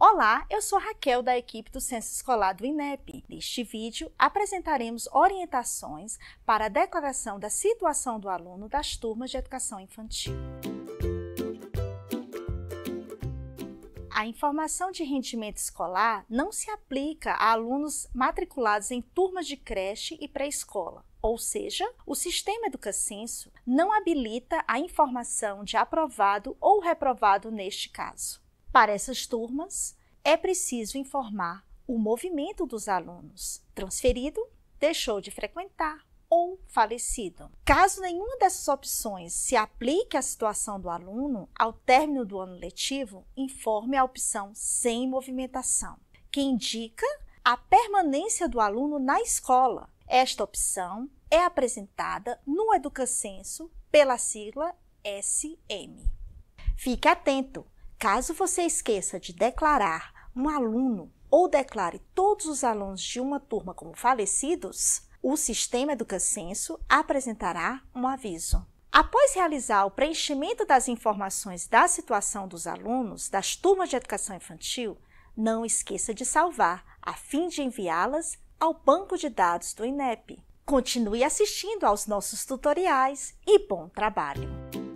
Olá, eu sou Raquel da equipe do Censo Escolar do INEP. Neste vídeo apresentaremos orientações para a declaração da situação do aluno das turmas de educação infantil. a informação de rendimento escolar não se aplica a alunos matriculados em turmas de creche e pré-escola. Ou seja, o sistema Educacenso não habilita a informação de aprovado ou reprovado neste caso. Para essas turmas, é preciso informar o movimento dos alunos: transferido, deixou de frequentar ou falecido. Caso nenhuma dessas opções se aplique à situação do aluno, ao término do ano letivo, informe a opção sem movimentação, que indica a permanência do aluno na escola. Esta opção é apresentada no Educacenso pela sigla SM. Fique atento! Caso você esqueça de declarar um aluno ou declare todos os alunos de uma turma como falecidos, o sistema EducaCenso apresentará um aviso. Após realizar o preenchimento das informações da situação dos alunos das turmas de educação infantil, não esqueça de salvar, a fim de enviá-las ao banco de dados do INEP. Continue assistindo aos nossos tutoriais e bom trabalho!